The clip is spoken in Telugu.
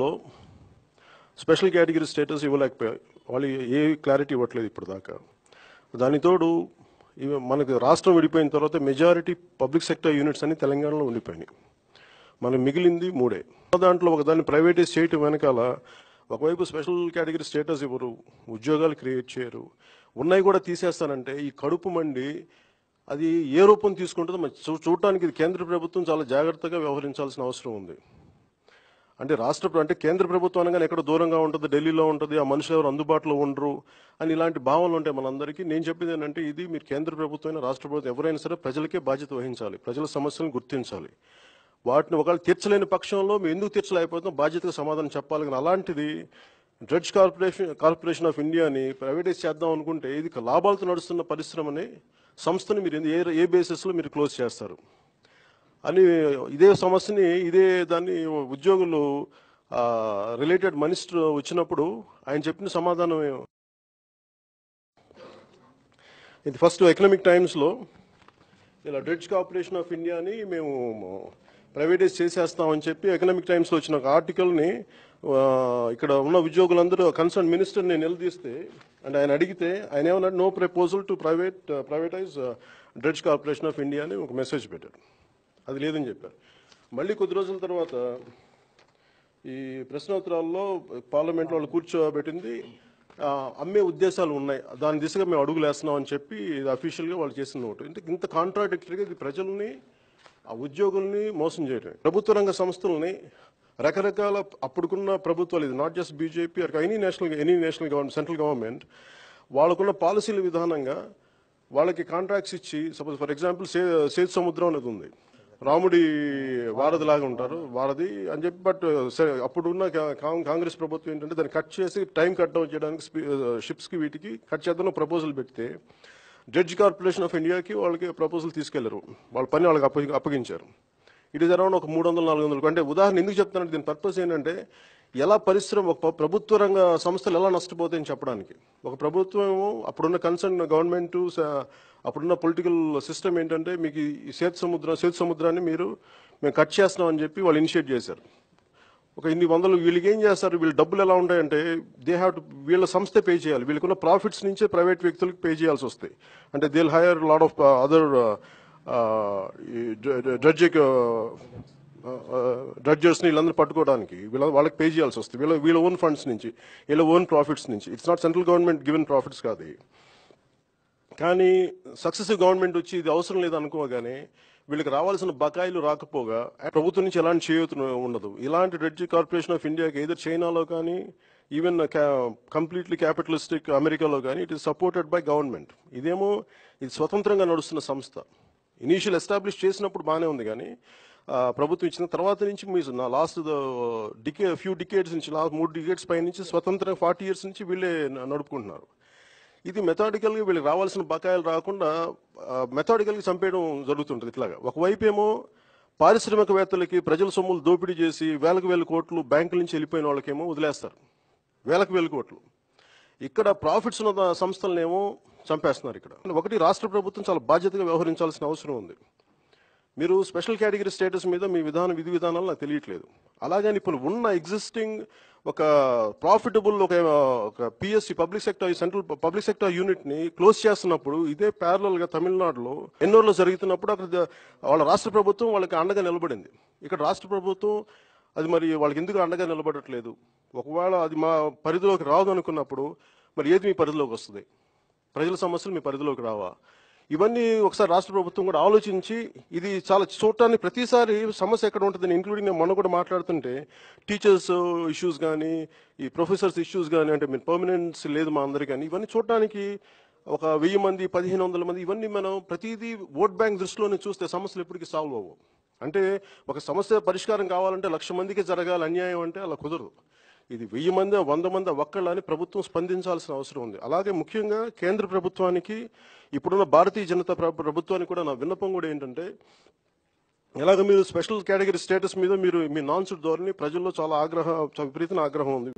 లో స్పెషల్ కేటగిరీ స్టేటస్ ఇవ్వలేకపోయా వాళ్ళు ఏ క్లారిటీ ఇవ్వట్లేదు ఇప్పుడు దాకా దానితోడు ఇవి మనకు రాష్ట్రం విడిపోయిన తర్వాత మెజారిటీ పబ్లిక్ సెక్టర్ యూనిట్స్ అన్ని తెలంగాణలో ఉండిపోయినాయి మనకు మిగిలింది మూడే దాంట్లో ఒక దాన్ని ప్రైవేటైజ్ చేయటం వెనకాల ఒకవైపు స్పెషల్ కేటగిరీ స్టేటస్ ఇవ్వరు ఉద్యోగాలు క్రియేట్ చేయరు ఉన్నాయి కూడా తీసేస్తానంటే ఈ కడుపు మండి అది ఏ రూపం తీసుకుంటుందో చూడటానికి కేంద్ర ప్రభుత్వం చాలా జాగ్రత్తగా వ్యవహరించాల్సిన అవసరం ఉంది అంటే రాష్ట్ర అంటే కేంద్ర ప్రభుత్వం అనగానే ఎక్కడ దూరంగా ఉంటుంది ఢిల్లీలో ఉంటుంది ఆ మనుషులు ఎవరు అందుబాటులో ఉండరు అని ఇలాంటి భావనలు ఉంటాయి మనందరికీ నేను చెప్పేది ఏంటంటే ఇది మీరు కేంద్ర ప్రభుత్వం రాష్ట్ర ప్రభుత్వం ఎవరైనా సరే ప్రజలకే బాధ్యత వహించాలి ప్రజల సమస్యలను గుర్తించాలి వాటిని ఒకవేళ తీర్చలేని పక్షంలో మేము ఎందుకు తీర్చలేకపోతున్నాం బాధ్యతకు సమాధానం చెప్పాలి కానీ అలాంటిది డ్రగ్స్ కార్పొరేషన్ కార్పొరేషన్ ఆఫ్ ఇండియాని ప్రైవేటైజ్ చేద్దాం అనుకుంటే ఇది లాభాలతో నడుస్తున్న పరిశ్రమని సంస్థను మీరు ఏ ఏ బేసిస్లో మీరు క్లోజ్ చేస్తారు అని ఇదే సమస్యని ఇదే దాన్ని ఉద్యోగులు రిలేటెడ్ మినిస్టర్ వచ్చినప్పుడు ఆయన చెప్పిన సమాధానం ఇది ఫస్ట్ ఎకనామిక్ టైమ్స్లో ఇలా డ్రెడ్జ్ కార్పొరేషన్ ఆఫ్ ఇండియాని మేము ప్రైవేటైజ్ చేసేస్తామని చెప్పి ఎకనామిక్ టైమ్స్లో వచ్చిన ఒక ఆర్టికల్ని ఇక్కడ ఉన్న ఉద్యోగులందరూ కన్సర్న్ మినిస్టర్ని నిలదీస్తే అండ్ ఆయన అడిగితే ఆయన ఏమన్నా no proposal to private privatise dredge corporation of India అని ఒక మెసేజ్ పెట్టారు అది లేదని చెప్పారు మళ్ళీ కొద్ది రోజుల తర్వాత ఈ ప్రశ్నోత్తరాల్లో పార్లమెంట్లో వాళ్ళు కూర్చోబెట్టింది అమ్మే ఉద్దేశాలు ఉన్నాయి దాని దిశగా మేము అడుగులేస్తున్నాం అని చెప్పి ఇది అఫీషియల్గా వాళ్ళు చేసిన నోటు ఇంత ఇంత కాంట్రాడిక్టరీగా ఇది ప్రజల్ని ఆ ఉద్యోగుల్ని మోసం చేయటం ప్రభుత్వ రంగ సంస్థలని రకరకాల అప్పుడుకున్న ప్రభుత్వాలు ఇది not just BJP any national any national government central government వాళ్ళకున్న పాలసీల విధానంగా వాళ్ళకి కాంట్రాక్ట్స్ ఇచ్చి suppose for example say Sethu Samudram అనేది ఉంది రాముడి వారధిలాగా ఉంటారు వారధి అని చెప్పి బట్ uh, సరే ఉన్న కాంగ్రెస్ ప్రభుత్వం ఏంటంటే దాన్ని కట్ చేసి టైం కట్ డౌన్ చేయడానికి uh, షిప్స్కి వీటికి కట్ చేద్దాం ప్రపోజల్ పెడితే జడ్జ్ కార్పొరేషన్ ఆఫ్ ఇండియాకి వాళ్ళకి ప్రపోజల్ తీసుకెళ్లరు వాళ్ళ పని వాళ్ళకి అప్పగించారు ఇట్ ఇస్ అరౌండ్ ఒక మూడు వందల నాలుగు వందలు అంటే ఉదాహరణ ఎందుకు చెప్తానంటే దీని పర్పస్ ఏంటంటే ఎలా పరిశ్రమ ఒక ప్రభుత్వ రంగ సంస్థలు ఎలా నష్టపోతాయని చెప్పడానికి ఒక ప్రభుత్వం అప్పుడున్న కన్సర్న్ గవర్నమెంట్ అప్పుడున్న పొలిటికల్ సిస్టమ్ ఏంటంటే మీకు ఈ సేతు సముద్రం సేతు సముద్రాన్ని మీరు మేము కట్ చేస్తున్నామని చెప్పి వాళ్ళు ఇనిషియేట్ చేశారు ఒక ఇన్ని వందలు వీళ్ళకి ఏం చేస్తారు వీళ్ళ డబ్బులు ఎలా ఉంటాయంటే దే హ్యావ్ టు వీళ్ళ సంస్థ పే చేయాలి వీళ్ళకున్న ప్రాఫిట్స్ నుంచే ప్రైవేట్ వ్యక్తులకు పే చేయాల్సి వస్తాయి అంటే they hire lot of other dredge జడ్జెస్ని వీళ్ళందరూ పట్టుకోవడానికి వీళ్ళ వాళ్ళకి పే చేయాల్సి వస్తుంది వీళ్ళ వీళ్ళ ఓన్ ఫండ్స్ నుంచి వీళ్ళ ఓన్ ప్రాఫిట్స్ నుంచి it's not central government given profits కాదు కానీ సక్సెసివ్ గవర్నమెంట్ వచ్చి ఇది అవసరం లేదనుకోగానే వీళ్ళకి రావాల్సిన బకాయిలు రాకపోగా ప్రభుత్వం నుంచి ఎలాంటి చేయూత ఉండదు ఇలాంటి రెడ్జీ కార్పొరేషన్ ఆఫ్ ఇండియాకి ఏదో చైనాలో కానీ ఈవెన్ కంప్లీట్లీ క్యాపిటలిస్టిక్ అమెరికాలో కానీ it is supported by government ఇదేమో ఇది స్వతంత్రంగా నడుస్తున్న సంస్థ ఇనీషియల్ ఎస్టాబ్లిష్ చేసినప్పుడు బాగానే ఉంది కానీ ప్రభుత్వం ఇచ్చిన తర్వాత నుంచి మీరు నా లాస్ట్ డికే ఫ్యూ డికేట్స్ నుంచి లాస్ట్ మూడు డికేట్స్ పై నుంచి స్వతంత్ర ఫార్టీ ఇయర్స్ నుంచి వీళ్ళే నడుపుకుంటున్నారు ఇది మెథాడికల్గా వీళ్ళకి రావాల్సిన బకాయిలు రాకుండా మెథాడికల్గా చంపేయడం జరుగుతుంటుంది ఇట్లాగా ఒకవైపు ఏమో పారిశ్రామికవేత్తలకి ప్రజల సొమ్ములు దోపిడీ చేసి వేలకు వేల కోట్లు బ్యాంకుల నుంచి వెళ్ళిపోయిన వాళ్ళకేమో వదిలేస్తారు వేలకు వేల కోట్లు ఇక్కడ ప్రాఫిట్స్ ఉన్న సంస్థలనేమో చంపేస్తున్నారు ఇక్కడ ఒకటి రాష్ట్ర ప్రభుత్వం చాలా బాధ్యతగా వ్యవహరించాల్సిన అవసరం ఉంది మీరు స్పెషల్ కేటగిరీ స్టేటస్ మీద మీ విధానం విధి విధానాలు నాకు తెలియట్లేదు అలాగని ఇప్పుడు ఉన్న ఎగ్జిస్టింగ్ ఒక ప్రాఫిటబుల్ ఒక ఒక PSC public sector central public sector unit ని క్లోజ్ చేస్తున్నప్పుడు ఇదే ప్యారలల్ గా తమిళనాడులో ఎన్నోర్లో జరుగుతున్నప్పుడు అక్కడ వాళ్ళ రాష్ట్ర ప్రభుత్వం వాళ్ళకి అండగా నిలబడింది ఇక్కడ రాష్ట్ర ప్రభుత్వం అది మరి వాళ్ళకి ఎందుకు అండగా నిలబడట్లేదు ఒకవేళ అది మా పరిధిలోకి రాదు అనుకున్నప్పుడు మరి ఏది మీ పరిధిలోకి వస్తుంది ప్రజల సమస్యలు మీ పరిధిలోకి రావా ఇవన్నీ ఒకసారి రాష్ట్ర ప్రభుత్వం కూడా ఆలోచించి ఇది చాలా చూడటాన్ని ప్రతిసారి సమస్య ఎక్కడ ఉంటుంది ఇంక్లూడింగ్ నేను మొన్న కూడా మాట్లాడుతుంటే టీచర్స్ ఇష్యూస్ కానీ ఈ ప్రొఫెసర్స్ ఇష్యూస్ కానీ అంటే మీరు పర్మనెన్స్ లేదు మా అందరికీ కానీ ఇవన్నీ చూడటానికి ఒక వెయ్యి మంది పదిహేను వందల మంది ఇవన్నీ మనం ప్రతిదీ ఓట్ బ్యాంక్ దృష్టిలోనే చూస్తే సమస్యలు ఎప్పటికీ సాల్వ్ అవ్వవు అంటే ఒక సమస్య పరిష్కారం కావాలంటే లక్ష మందికి జరగాలి అన్యాయం అంటే అలా కుదరదు ఇది వెయ్యి మంది వంద మంది ఒక్కళ్ళని ప్రభుత్వం స్పందించాల్సిన అవసరం ఉంది అలాగే ముఖ్యంగా కేంద్ర ప్రభుత్వానికి ఇప్పుడున్న భారతీయ జనతా ప్రభుత్వానికి కూడా నా విన్నపం కూడా ఏంటంటే ఇలాగ మీరు స్పెషల్ కేటగిరీ స్టేటస్ మీద మీరు మీ నాన్సుడ్ ధోరణి ప్రజల్లో చాలా ఆగ్రహం విపరీతమైన ఆగ్రహం ఉంది